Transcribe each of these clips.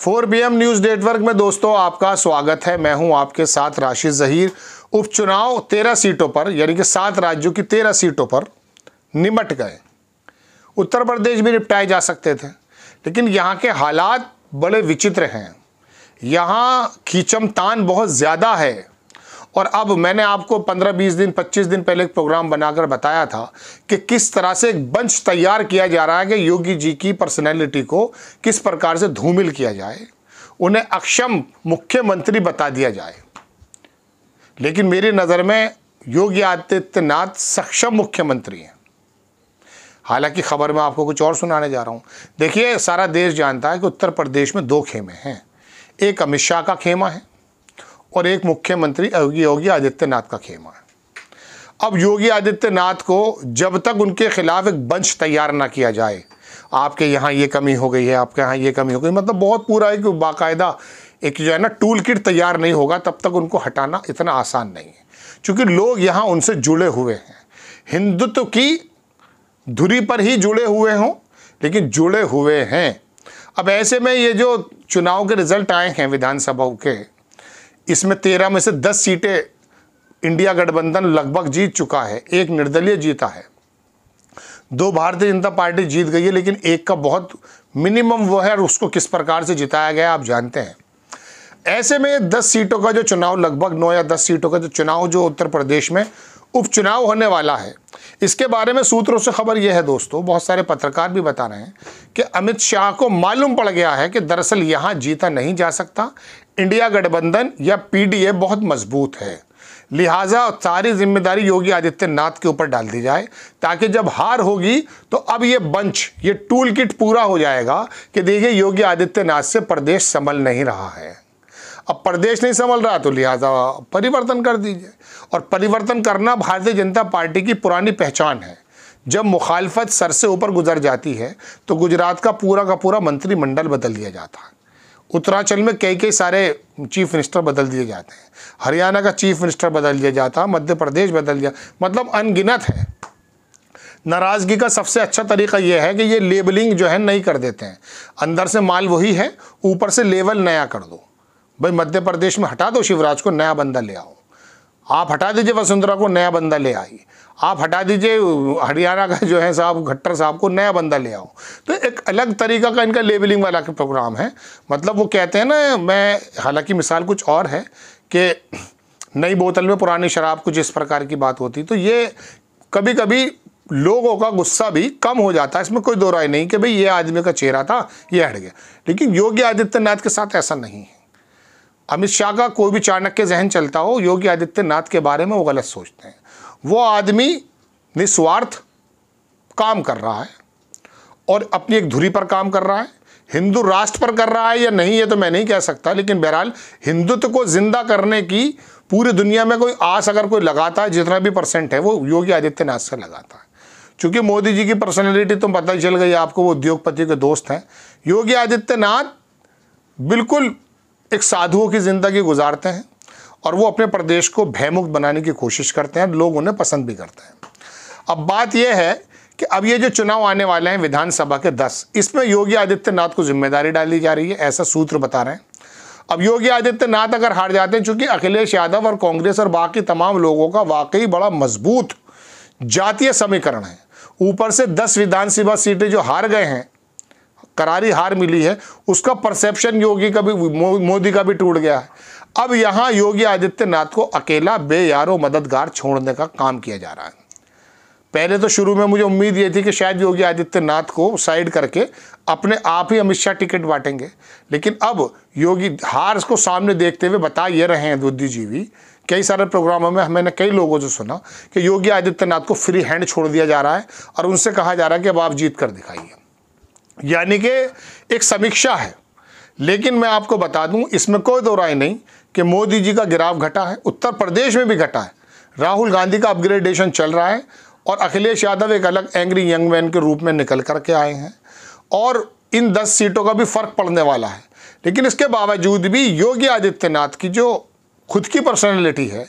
four B M news network में दोस्तों आपका स्वागत है मैं हूं आपके साथ राशिद ज़हीर उपचुनाव तेरह सीटों पर यानी कि सात राज्यों की तेरह सीटों पर निमट गए उत्तर प्रदेश भी निपटाए जा सकते थे लेकिन यहाँ के हालात बड़े विचित्र हैं यहाँ तान बहुत ज़्यादा है और अब मैंने आपको 15-20 दिन 25 दिन पहले एक प्रोग्राम बनाकर बताया था कि किस तरह से एक बंच तैयार किया जा रहा है कि योगी जी की पर्सनैलिटी को किस प्रकार से धूमिल किया जाए उन्हें अक्षम मुख्यमंत्री बता दिया जाए लेकिन मेरी नज़र में योगी आदित्यनाथ सक्षम मुख्यमंत्री हैं हालांकि खबर में आपको कुछ और सुनाने जा रहा हूँ देखिए सारा देश जानता है कि उत्तर प्रदेश में दो खेमे हैं एक अमित शाह का खेमा है और एक मुख्यमंत्री योगी आदित्यनाथ का खेमा है अब योगी आदित्यनाथ को जब तक उनके खिलाफ एक बंश तैयार ना किया जाए आपके यहाँ ये कमी हो गई है आपके यहाँ ये कमी हो गई मतलब बहुत पूरा एक बाकायदा एक जो है ना टूल किट तैयार नहीं होगा तब तक उनको हटाना इतना आसान नहीं है क्योंकि लोग यहाँ उनसे जुड़े हुए हैं हिंदुत्व की धुरी पर ही जुड़े हुए हों लेकिन जुड़े हुए हैं अब ऐसे में ये जो चुनाव के रिजल्ट आए हैं विधानसभा के इसमें तेरह में से दस सीटें इंडिया गठबंधन लगभग जीत चुका है एक निर्दलीय जीता है दो भारतीय जनता पार्टी जीत गई है लेकिन एक का बहुत मिनिमम वो है और उसको किस प्रकार से जिताया गया आप जानते हैं ऐसे में दस सीटों का जो चुनाव लगभग नौ या दस सीटों का जो चुनाव जो उत्तर प्रदेश में उपचुनाव होने वाला है इसके बारे में सूत्रों से खबर यह है दोस्तों बहुत सारे पत्रकार भी बता रहे हैं कि अमित शाह को मालूम पड़ गया है कि दरअसल यहाँ जीता नहीं जा सकता इंडिया गठबंधन या पीडीए बहुत मजबूत है लिहाजा सारी जिम्मेदारी योगी आदित्यनाथ के ऊपर डाल दी जाए ताकि जब हार होगी तो अब ये बंच ये टूल किट पूरा हो जाएगा कि देखिए योगी आदित्यनाथ से प्रदेश संभल नहीं रहा है अब प्रदेश नहीं संभल रहा तो लिहाजा परिवर्तन कर दीजिए और परिवर्तन करना भारतीय जनता पार्टी की पुरानी पहचान है जब मुखालफत सर से ऊपर गुजर जाती है तो गुजरात का पूरा का पूरा मंत्रिमंडल बदल दिया जाता है उत्तरांचल में कई कई सारे चीफ मिनिस्टर बदल दिए जाते हैं हरियाणा का चीफ मिनिस्टर बदल दिया जाता है मध्य प्रदेश बदल दिया मतलब अनगिनत है नाराज़गी का सबसे अच्छा तरीका यह है कि ये लेबलिंग जो है नहीं कर देते हैं अंदर से माल वही है ऊपर से लेवल नया कर दो भाई मध्य प्रदेश में हटा दो शिवराज को नया बंदा ले आओ आप हटा दीजिए वसुंधरा को नया बंदा ले आई आप हटा दीजिए हरियाणा का जो है साहब खट्टर साहब को नया बंदा ले आओ तो एक अलग तरीका का इनका लेबलिंग वाला प्रोग्राम है मतलब वो कहते हैं ना मैं हालांकि मिसाल कुछ और है कि नई बोतल में पुरानी शराब कुछ इस प्रकार की बात होती तो ये कभी कभी लोगों का गुस्सा भी कम हो जाता है इसमें कोई दो राय नहीं कि भाई ये आदमी का चेहरा था ये हट गया लेकिन योगी आदित्यनाथ के साथ ऐसा नहीं है अमित शाह का कोई भी चाणक्य जहन चलता हो योगी आदित्यनाथ के बारे में वो गलत सोचते हैं वो आदमी निस्वार्थ काम कर रहा है और अपनी एक धुरी पर काम कर रहा है हिंदू राष्ट्र पर कर रहा है या नहीं ये तो मैं नहीं कह सकता लेकिन बहरहाल हिंदुत्व को जिंदा करने की पूरी दुनिया में कोई आस अगर कोई लगाता है जितना भी परसेंट है वो योगी आदित्यनाथ से लगाता है चूंकि मोदी जी की पर्सनैलिटी तो पता चल गई आपको वो उद्योगपति के दोस्त हैं योगी आदित्यनाथ बिल्कुल एक साधुओं की ज़िंदगी गुजारते हैं और वो अपने प्रदेश को भयमुक्त बनाने की कोशिश करते हैं लोग उन्हें पसंद भी करते हैं अब बात यह है कि अब ये जो चुनाव आने वाले हैं विधानसभा के दस इसमें योगी आदित्यनाथ को जिम्मेदारी डाली जा रही है ऐसा सूत्र बता रहे हैं अब योगी आदित्यनाथ अगर हार जाते हैं चूंकि अखिलेश यादव और कांग्रेस और बाकी तमाम लोगों का वाकई बड़ा मजबूत जातीय समीकरण है ऊपर से दस विधानसभा सीटें जो हार गए हैं करारी हार मिली है उसका परसेप्शन योगी का भी मोदी का भी टूट गया है अब यहाँ योगी आदित्यनाथ को अकेला बेयारो मददगार छोड़ने का काम किया जा रहा है पहले तो शुरू में मुझे उम्मीद ये थी कि शायद योगी आदित्यनाथ को साइड करके अपने आप ही अमित शाह टिकट बांटेंगे लेकिन अब योगी हार को सामने देखते हुए बता ये रहे हैं बुद्धिजीवी कई सारे प्रोग्रामों में मैंने कई लोगों से सुना कि योगी आदित्यनाथ को फ्री हैंड छोड़ दिया जा रहा है और उनसे कहा जा रहा है कि अब आप जीत कर दिखाइए यानी कि एक समीक्षा है लेकिन मैं आपको बता दूं इसमें कोई दो राय नहीं कि मोदी जी का गिराव घटा है उत्तर प्रदेश में भी घटा है राहुल गांधी का अपग्रेडेशन चल रहा है और अखिलेश यादव एक अलग एंग्री यंग मैन के रूप में निकल करके आए हैं और इन दस सीटों का भी फर्क पड़ने वाला है लेकिन इसके बावजूद भी योगी आदित्यनाथ की जो खुद की पर्सनैलिटी है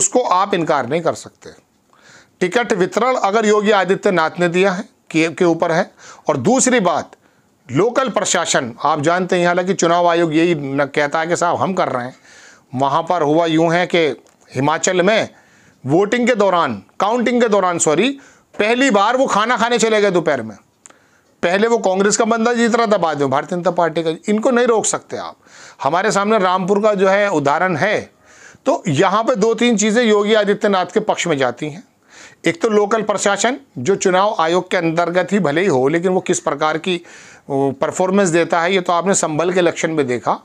उसको आप इनकार नहीं कर सकते टिकट वितरण अगर योगी आदित्यनाथ ने दिया है के ऊपर है और दूसरी बात लोकल प्रशासन आप जानते हैं हालांकि चुनाव आयोग यही कहता है कि साहब हम कर रहे हैं वहाँ पर हुआ यूं है कि हिमाचल में वोटिंग के दौरान काउंटिंग के दौरान सॉरी पहली बार वो खाना खाने चले गए दोपहर में पहले वो कांग्रेस का बंदा जीत रहा था बाद में भारतीय जनता पार्टी का इनको नहीं रोक सकते आप हमारे सामने रामपुर का जो है उदाहरण है तो यहाँ पे दो तीन चीज़ें योगी आदित्यनाथ के पक्ष में जाती हैं एक तो लोकल प्रशासन जो चुनाव आयोग के अंतर्गत ही भले ही हो लेकिन वो किस प्रकार की परफॉर्मेंस देता है ये तो आपने संभल के इलेक्शन में देखा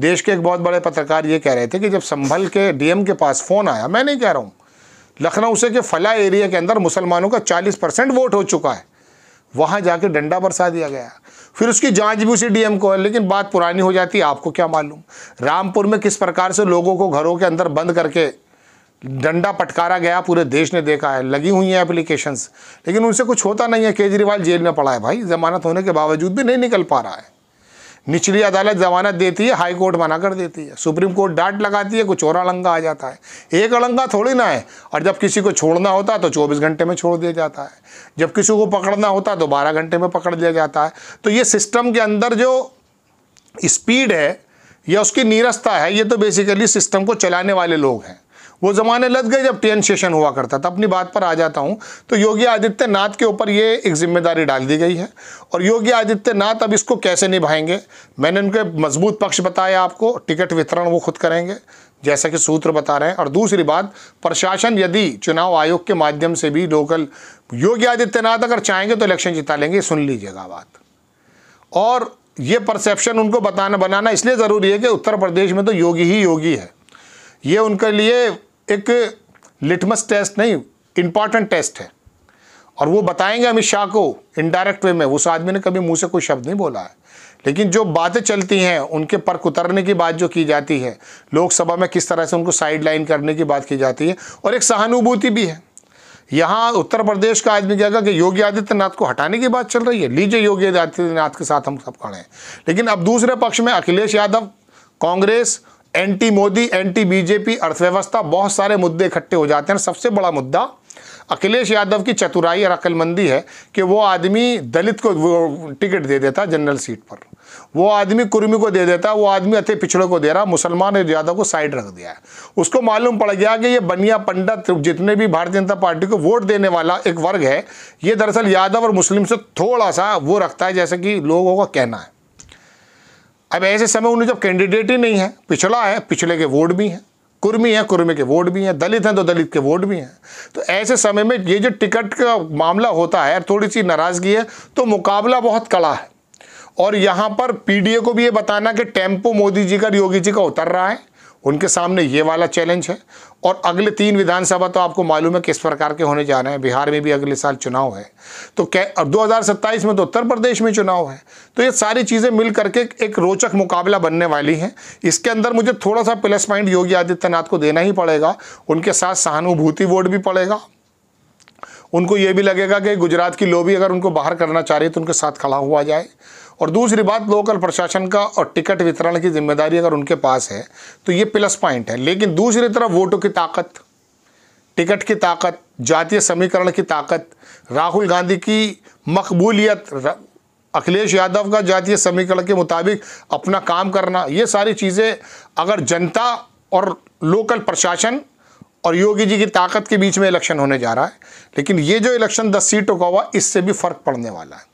देश के एक बहुत बड़े पत्रकार ये कह रहे थे कि जब संभल के डीएम के पास फ़ोन आया मैं नहीं कह रहा हूँ लखनऊ से के फला एरिया के अंदर मुसलमानों का 40 परसेंट वोट हो चुका है वहाँ जाके डंडा बरसा दिया गया फिर उसकी जांच भी उसी डीएम को है लेकिन बात पुरानी हो जाती है आपको क्या मालूम रामपुर में किस प्रकार से लोगों को घरों के अंदर बंद करके डंडा पटकारा गया पूरे देश ने देखा है लगी हुई हैं एप्लीकेशंस लेकिन उनसे कुछ होता नहीं है केजरीवाल जेल में पड़ा है भाई जमानत होने के बावजूद भी नहीं निकल पा रहा है निचली अदालत जमानत देती है हाई कोर्ट मना कर देती है सुप्रीम कोर्ट डांट लगाती है कुछ और अलंगा आ जाता है एक अलंगा थोड़ी ना है और जब किसी को छोड़ना होता है तो 24 घंटे में छोड़ दिया जाता है जब किसी को पकड़ना होता है तो 12 घंटे में पकड़ दिया जाता है तो ये सिस्टम के अंदर जो स्पीड है या उसकी नीरसता है ये तो बेसिकली सिस्टम को चलाने वाले लोग हैं वो ज़माने लद गए जब टेन सेशन हुआ करता था अपनी बात पर आ जाता हूँ तो योगी आदित्यनाथ के ऊपर ये एक जिम्मेदारी डाल दी गई है और योगी आदित्यनाथ अब इसको कैसे निभाएंगे मैंने उनके मजबूत पक्ष बताया आपको टिकट वितरण वो खुद करेंगे जैसा कि सूत्र बता रहे हैं और दूसरी बात प्रशासन यदि चुनाव आयोग के माध्यम से भी लोकल योगी आदित्यनाथ अगर चाहेंगे तो इलेक्शन जिता लेंगे सुन लीजिएगा बात और ये परसेप्शन उनको बताना बनाना इसलिए ज़रूरी है कि उत्तर प्रदेश में तो योगी ही योगी है ये उनके लिए एक लिटमस टेस्ट नहीं इम्पॉर्टेंट टेस्ट है और वो बताएंगे अमित शाह को इनडायरेक्ट वे में उस आदमी ने कभी मुंह से कोई शब्द नहीं बोला है लेकिन जो बातें चलती हैं उनके पर उतरने की बात जो की जाती है लोकसभा में किस तरह से उनको साइड लाइन करने की बात की जाती है और एक सहानुभूति भी है यहाँ उत्तर प्रदेश का आदमी कहेगा कि योगी आदित्यनाथ को हटाने की बात चल रही है लीजिए योगी आदित्यनाथ के साथ हम सब खड़े हैं लेकिन अब दूसरे पक्ष में Akhilesh Yadav Congress anti Modi anti BJP अर्थव्यवस्था बहुत सारे मुद्दे इकट्ठे हो जाते हैं सबसे बड़ा मुद्दा अखिलेश यादव की चतुराई और अकलमंदी है कि वो आदमी दलित को टिकट दे देता जनरल सीट पर वो आदमी कुर्मी को दे देता वो आदमी अति पिछड़ों को दे रहा मुसलमान और यादव को साइड रख दिया है उसको मालूम पड़ गया कि ये बनिया पंडित जितने भी भारतीय जनता पार्टी को वोट देने वाला एक वर्ग है ये दरअसल यादव और मुस्लिम से थोड़ा सा वो रखता है जैसे कि लोगों का कहना है अब ऐसे समय उन्हें जब कैंडिडेट ही नहीं है पिछड़ा है पिछले के वोट भी हैं कुर्मी हैं कुर्मी के वोट भी हैं दलित हैं तो दलित के वोट भी हैं तो ऐसे समय में ये जो टिकट का मामला होता है थोड़ी सी नाराज़गी है तो मुकाबला बहुत कड़ा है और यहाँ पर पीडीए को भी ये बताना कि टेम्पो मोदी जी का योगी जी का उतर रहा है उनके सामने ये वाला चैलेंज है और अगले तीन विधानसभा तो आपको मालूम है किस प्रकार के होने जा रहे हैं बिहार में भी अगले साल चुनाव है तो क्या और दो में तो उत्तर प्रदेश में चुनाव है तो ये सारी चीज़ें मिल करके एक रोचक मुकाबला बनने वाली हैं इसके अंदर मुझे थोड़ा सा प्लस पॉइंट योगी आदित्यनाथ को देना ही पड़ेगा उनके साथ सहानुभूति वोट भी पड़ेगा उनको ये भी लगेगा कि गुजरात की लोबी अगर उनको बाहर करना चाह रही है तो उनके साथ खड़ा हुआ जाए और दूसरी बात लोकल प्रशासन का और टिकट वितरण की जिम्मेदारी अगर उनके पास है तो ये प्लस पॉइंट है लेकिन दूसरी तरफ वोटों की ताकत टिकट की ताकत जातीय समीकरण की ताकत राहुल गांधी की मकबूलियत अखिलेश यादव का जातीय समीकरण के मुताबिक अपना काम करना ये सारी चीज़ें अगर जनता और लोकल प्रशासन और योगी जी की ताकत के बीच में इलेक्शन होने जा रहा है लेकिन ये जो इलेक्शन दस सीटों का हुआ इससे भी फर्क पड़ने वाला है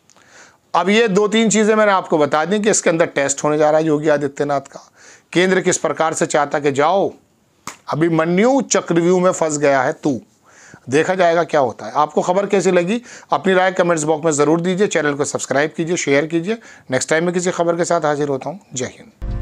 अब ये दो तीन चीज़ें मैंने आपको बता दी कि इसके अंदर टेस्ट होने जा रहा है योगी आदित्यनाथ का केंद्र किस प्रकार से चाहता कि जाओ अभी मन्यू चक्रव्यूह में फंस गया है तू देखा जाएगा क्या होता है आपको खबर कैसी लगी अपनी राय कमेंट्स बॉक्स में ज़रूर दीजिए चैनल को सब्सक्राइब कीजिए शेयर कीजिए नेक्स्ट टाइम में किसी खबर के साथ हाजिर होता हूँ जय हिंद